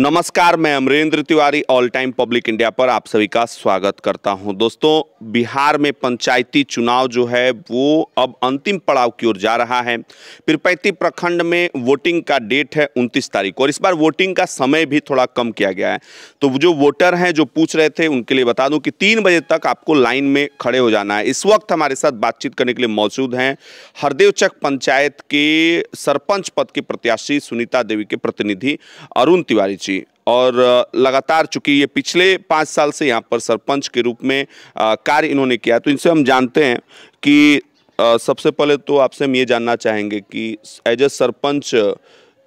नमस्कार मैं Amarendra Tiwari all time public India पर आप सभी का स्वागत करता हूं दोस्तों बिहार में पंचायती चुनाव जो है वो अब अंतिम पड़ाव की ओर जा रहा है पिरपैती प्रखंड में वोटिंग का डेट है 29 तारीख और इस बार वोटिंग का समय भी थोड़ा कम किया गया है तो जो वोटर हैं जो पूछ रहे थे उनके लिए बता दूँ कि तीन बजे तक आपको लाइन में खड़े हो जाना है इस वक्त हमारे साथ बातचीत करने के लिए मौजूद हैं हरदेवचक पंचायत के सरपंच पद के प्रत्याशी सुनीता देवी के प्रतिनिधि अरुण तिवारी पहुंची और लगातार चूंकि ये पिछले पाँच साल से यहाँ पर सरपंच के रूप में कार्य इन्होंने किया तो इनसे हम जानते हैं कि सबसे पहले तो आपसे हम ये जानना चाहेंगे कि एज ए सरपंच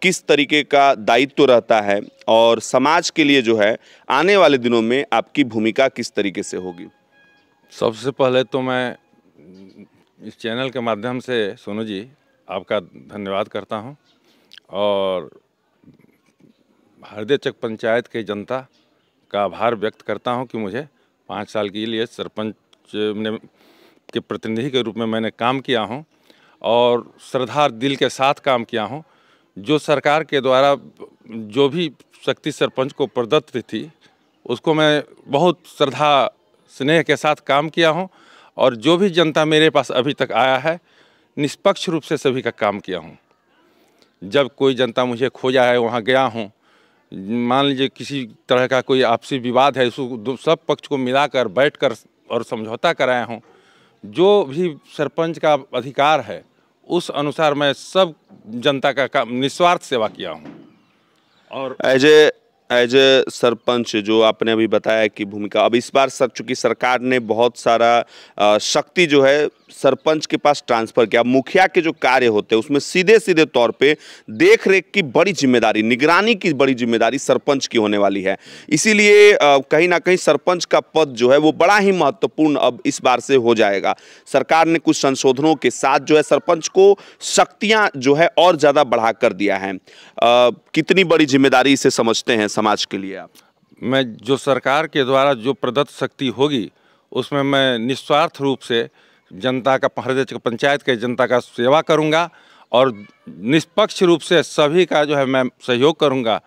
किस तरीके का दायित्व तो रहता है और समाज के लिए जो है आने वाले दिनों में आपकी भूमिका किस तरीके से होगी सबसे पहले तो मैं इस चैनल के माध्यम से सोनू जी आपका धन्यवाद करता हूँ और चक पंचायत के जनता का आभार व्यक्त करता हूं कि मुझे पाँच साल के लिए सरपंच ने के प्रतिनिधि के रूप में मैंने काम किया हूं और श्रद्धार दिल के साथ काम किया हूं जो सरकार के द्वारा जो भी शक्ति सरपंच को प्रदत्त थी उसको मैं बहुत श्रद्धा स्नेह के साथ काम किया हूं और जो भी जनता मेरे पास अभी तक आया है निष्पक्ष रूप से सभी का काम किया हूँ जब कोई जनता मुझे खोजा है वहाँ गया हूँ मान लीजिए किसी तरह का कोई आपसी विवाद है उसको सब पक्ष को मिलाकर बैठकर और समझौता कराया हूँ जो भी सरपंच का अधिकार है उस अनुसार मैं सब जनता का काम निस्वार्थ सेवा किया हूँ और as a as a sarpanch जो आपने अभी बताया कि भूमिका अब इस बार सर चूँकि सरकार ने बहुत सारा शक्ति जो है सरपंच के पास ट्रांसफ़र किया मुखिया के जो कार्य होते हैं उसमें सीधे सीधे तौर पे देख रेख की बड़ी जिम्मेदारी निगरानी की बड़ी जिम्मेदारी सरपंच की होने वाली है इसीलिए कहीं ना कहीं सरपंच का पद जो है वो बड़ा ही महत्वपूर्ण अब इस बार से हो जाएगा सरकार ने कुछ संशोधनों के साथ जो है सरपंच को शक्तियाँ जो है और ज़्यादा बढ़ा कर दिया है आ, कितनी बड़ी जिम्मेदारी इसे समझते हैं समाज के लिए आप मैं जो सरकार के द्वारा जो प्रदत्त शक्ति होगी उसमें मैं निस्वार्थ रूप से जनता का हृदय पंचायत के जनता का सेवा करूंगा और निष्पक्ष रूप से सभी का जो है मैं सहयोग करूंगा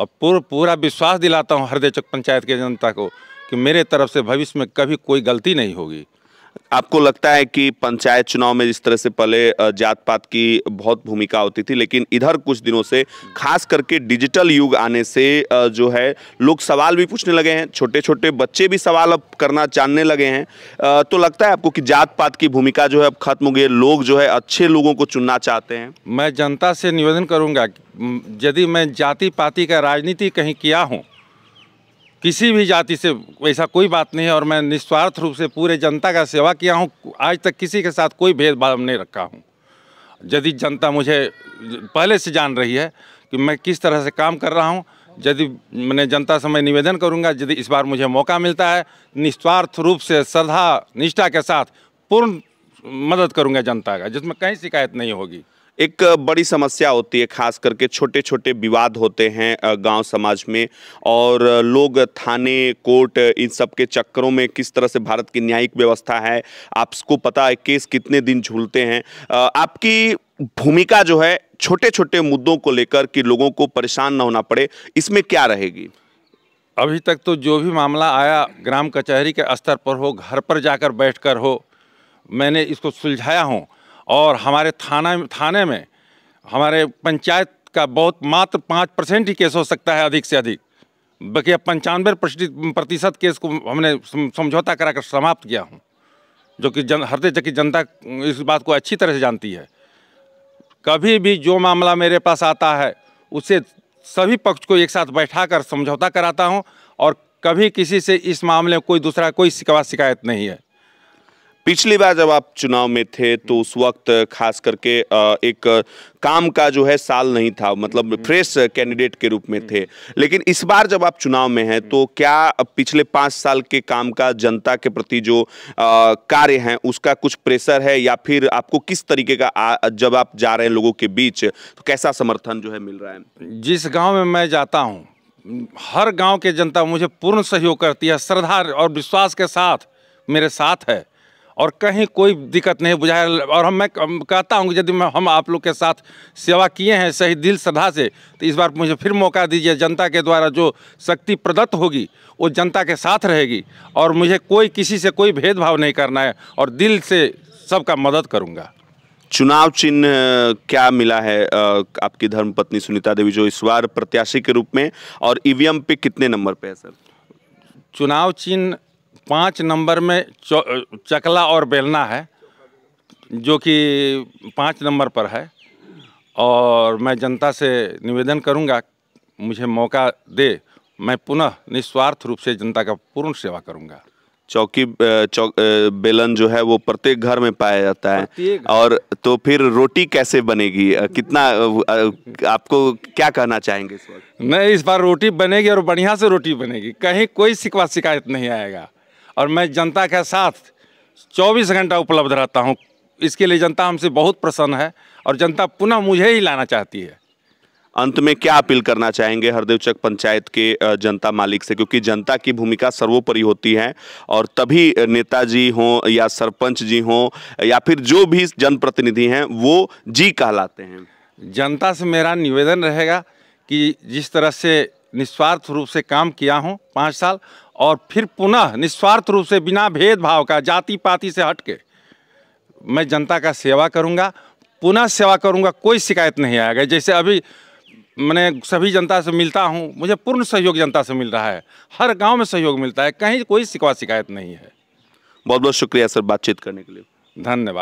और पूरा पूरा विश्वास दिलाता हूं हृदय चक पंचायत के जनता को कि मेरे तरफ से भविष्य में कभी कोई गलती नहीं होगी आपको लगता है कि पंचायत चुनाव में जिस तरह से पहले जात पात की बहुत भूमिका होती थी लेकिन इधर कुछ दिनों से खास करके डिजिटल युग आने से जो है लोग सवाल भी पूछने लगे हैं छोटे छोटे बच्चे भी सवाल अब करना जानने लगे हैं तो लगता है आपको कि जात पात की भूमिका जो है अब खत्म हो गई है लोग जो है अच्छे लोगों को चुनना चाहते हैं मैं जनता से निवेदन करूँगा यदि मैं जाति पाति का राजनीति कहीं किया हूँ किसी भी जाति से ऐसा कोई बात नहीं है और मैं निस्वार्थ रूप से पूरे जनता का सेवा किया हूँ आज तक किसी के साथ कोई भेदभाव नहीं रखा हूँ यदि जनता मुझे पहले से जान रही है कि मैं किस तरह से काम कर रहा हूँ यदि मैंने जनता से मैं निवेदन करूँगा यदि इस बार मुझे मौका मिलता है निस्वार्थ रूप से श्रद्धा निष्ठा के साथ पूर्ण मदद करूँगा जनता का जिसमें कहीं शिकायत नहीं होगी एक बड़ी समस्या होती है खास करके छोटे छोटे विवाद होते हैं गांव समाज में और लोग थाने कोर्ट इन सब के चक्करों में किस तरह से भारत की न्यायिक व्यवस्था है आपको पता है केस कितने दिन झूलते हैं आपकी भूमिका जो है छोटे छोटे मुद्दों को लेकर कि लोगों को परेशान ना होना पड़े इसमें क्या रहेगी अभी तक तो जो भी मामला आया ग्राम कचहरी के स्तर पर हो घर पर जाकर बैठ हो मैंने इसको सुलझाया हूँ और हमारे थाना थाने में हमारे पंचायत का बहुत मात्र पाँच परसेंट ही केस हो सकता है अधिक से अधिक अब पंचानवे प्रतिशत केस को हमने समझौता कराकर समाप्त किया हूँ जो कि जन हृदय की जनता इस बात को अच्छी तरह से जानती है कभी भी जो मामला मेरे पास आता है उसे सभी पक्ष को एक साथ बैठा कर समझौता कराता हूँ और कभी किसी से इस मामले में कोई दूसरा कोई शिकवा शिकायत नहीं है पिछली बार जब आप चुनाव में थे तो उस वक्त खास करके एक काम का जो है साल नहीं था मतलब हम्म। फ्रेश कैंडिडेट के रूप में हम्म। थे लेकिन इस बार जब आप चुनाव में हैं तो हम्म। क्या पिछले पाँच साल के काम का जनता के प्रति जो कार्य हैं उसका कुछ प्रेशर है या फिर आपको किस तरीके का आ, जब आप जा रहे हैं लोगों के बीच तो कैसा समर्थन जो है मिल रहा है जिस गाँव में मैं जाता हूँ हर गाँव के जनता मुझे पूर्ण सहयोग करती है श्रद्धा और विश्वास के साथ मेरे साथ है और कहीं कोई दिक्कत नहीं बुझाया और हम मैं कहता हूँ कि यदि हम आप लोग के साथ सेवा किए हैं सही दिल सदा से तो इस बार मुझे फिर मौका दीजिए जनता के द्वारा जो शक्ति प्रदत्त होगी वो जनता के साथ रहेगी और मुझे कोई किसी से कोई भेदभाव नहीं करना है और दिल से सबका मदद करूँगा चुनाव चिन्ह क्या मिला है आपकी धर्मपत्नी सुनीता देवी जो इस बार प्रत्याशी के रूप में और ईवीएम पे कितने नंबर पे है सर चुनाव चिन्ह पाँच नंबर में चकला और बेलना है जो कि पाँच नंबर पर है और मैं जनता से निवेदन करूंगा मुझे मौका दे मैं पुनः निस्वार्थ रूप से जनता का पूर्ण सेवा करूंगा चौकी चौ, बेलन जो है वो प्रत्येक घर में पाया जाता है और तो फिर रोटी कैसे बनेगी कितना आपको क्या कहना चाहेंगे इस वक्त नहीं इस बार रोटी बनेगी और बढ़िया से रोटी बनेगी कहीं कोई शिकवा शिकायत नहीं आएगा और मैं जनता के साथ 24 घंटा उपलब्ध रहता हूँ इसके लिए जनता हमसे बहुत प्रसन्न है और जनता पुनः मुझे ही लाना चाहती है अंत में क्या अपील करना चाहेंगे हरदेव चक पंचायत के जनता मालिक से क्योंकि जनता की भूमिका सर्वोपरि होती है और तभी नेताजी हों या सरपंच जी हों या फिर जो भी जनप्रतिनिधि हैं वो जी कहलाते हैं जनता से मेरा निवेदन रहेगा कि जिस तरह से निस्वार्थ रूप से काम किया हूँ पाँच साल और फिर पुनः निस्वार्थ रूप से बिना भेदभाव का जाति पाति से हट के मैं जनता का सेवा करूँगा पुनः सेवा करूँगा कोई शिकायत नहीं आएगा जैसे अभी मैंने सभी जनता से मिलता हूँ मुझे पूर्ण सहयोग जनता से मिल रहा है हर गाँव में सहयोग मिलता है कहीं कोई शिकवा शिकायत नहीं है बहुत बहुत शुक्रिया सर बातचीत करने के लिए धन्यवाद